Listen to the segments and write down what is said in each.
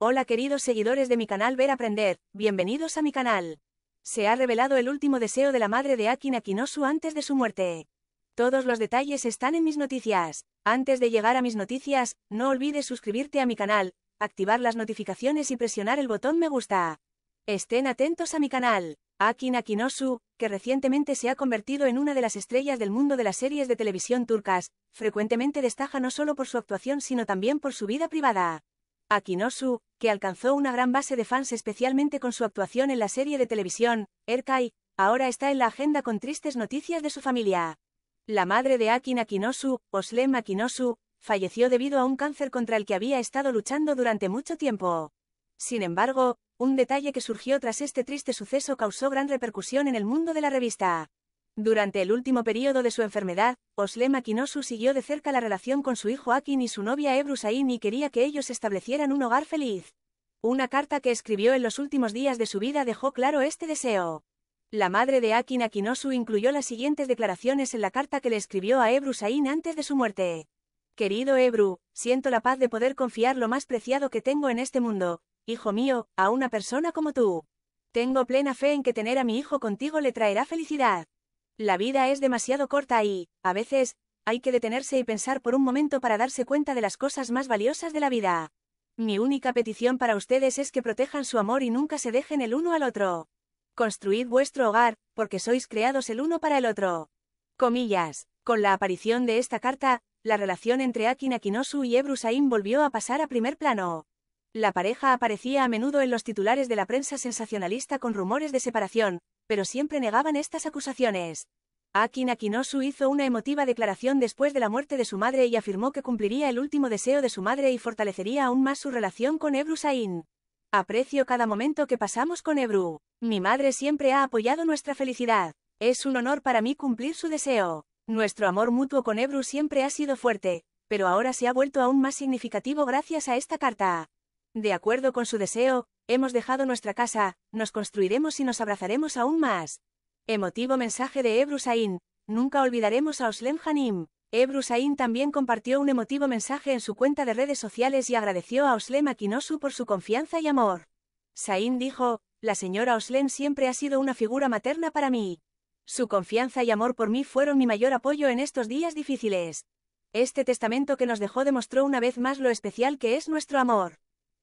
Hola queridos seguidores de mi canal Ver Aprender, bienvenidos a mi canal. Se ha revelado el último deseo de la madre de Akin Akinosu antes de su muerte. Todos los detalles están en mis noticias. Antes de llegar a mis noticias, no olvides suscribirte a mi canal, activar las notificaciones y presionar el botón me gusta. Estén atentos a mi canal. Akin Akinosu, que recientemente se ha convertido en una de las estrellas del mundo de las series de televisión turcas, frecuentemente destaca no solo por su actuación sino también por su vida privada. Akinosu, que alcanzó una gran base de fans especialmente con su actuación en la serie de televisión, Erkai, ahora está en la agenda con tristes noticias de su familia. La madre de Akin Akinosu, Oslem Akinosu, falleció debido a un cáncer contra el que había estado luchando durante mucho tiempo. Sin embargo, un detalle que surgió tras este triste suceso causó gran repercusión en el mundo de la revista. Durante el último periodo de su enfermedad, Oslem Akinosu siguió de cerca la relación con su hijo Akin y su novia Ebru Sain y quería que ellos establecieran un hogar feliz. Una carta que escribió en los últimos días de su vida dejó claro este deseo. La madre de Akin Akinosu incluyó las siguientes declaraciones en la carta que le escribió a Ebru Sain antes de su muerte. Querido Ebru, siento la paz de poder confiar lo más preciado que tengo en este mundo, hijo mío, a una persona como tú. Tengo plena fe en que tener a mi hijo contigo le traerá felicidad. La vida es demasiado corta y, a veces, hay que detenerse y pensar por un momento para darse cuenta de las cosas más valiosas de la vida. Mi única petición para ustedes es que protejan su amor y nunca se dejen el uno al otro. Construid vuestro hogar, porque sois creados el uno para el otro. Comillas. Con la aparición de esta carta, la relación entre Akin Akinosu y Ebru volvió a pasar a primer plano. La pareja aparecía a menudo en los titulares de la prensa sensacionalista con rumores de separación, pero siempre negaban estas acusaciones. Akin Akinosu hizo una emotiva declaración después de la muerte de su madre y afirmó que cumpliría el último deseo de su madre y fortalecería aún más su relación con Ebru Sain. Aprecio cada momento que pasamos con Ebru. Mi madre siempre ha apoyado nuestra felicidad. Es un honor para mí cumplir su deseo. Nuestro amor mutuo con Ebru siempre ha sido fuerte, pero ahora se ha vuelto aún más significativo gracias a esta carta. De acuerdo con su deseo, Hemos dejado nuestra casa, nos construiremos y nos abrazaremos aún más. Emotivo mensaje de Ebru Sain, nunca olvidaremos a Oslem Hanim. Ebru Sain también compartió un emotivo mensaje en su cuenta de redes sociales y agradeció a Oslem Akinosu por su confianza y amor. Sain dijo, la señora Oslem siempre ha sido una figura materna para mí. Su confianza y amor por mí fueron mi mayor apoyo en estos días difíciles. Este testamento que nos dejó demostró una vez más lo especial que es nuestro amor.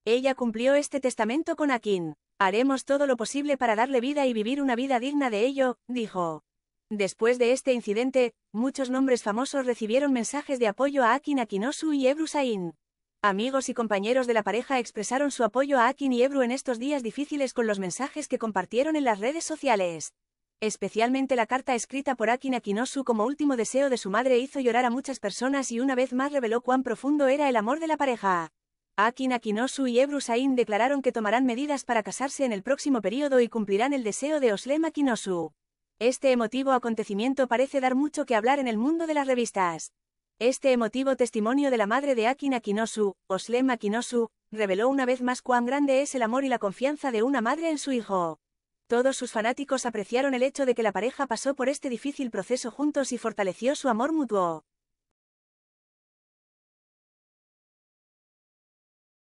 Ella cumplió este testamento con Akin. Haremos todo lo posible para darle vida y vivir una vida digna de ello, dijo. Después de este incidente, muchos nombres famosos recibieron mensajes de apoyo a Akin Akinosu y Ebru Sain. Amigos y compañeros de la pareja expresaron su apoyo a Akin y Ebru en estos días difíciles con los mensajes que compartieron en las redes sociales. Especialmente la carta escrita por Akin Akinosu como último deseo de su madre hizo llorar a muchas personas y una vez más reveló cuán profundo era el amor de la pareja. Akin Akinosu y Ebru Sain declararon que tomarán medidas para casarse en el próximo periodo y cumplirán el deseo de Oslem Akinosu. Este emotivo acontecimiento parece dar mucho que hablar en el mundo de las revistas. Este emotivo testimonio de la madre de Akin Akinosu, Oslem Akinosu, reveló una vez más cuán grande es el amor y la confianza de una madre en su hijo. Todos sus fanáticos apreciaron el hecho de que la pareja pasó por este difícil proceso juntos y fortaleció su amor mutuo.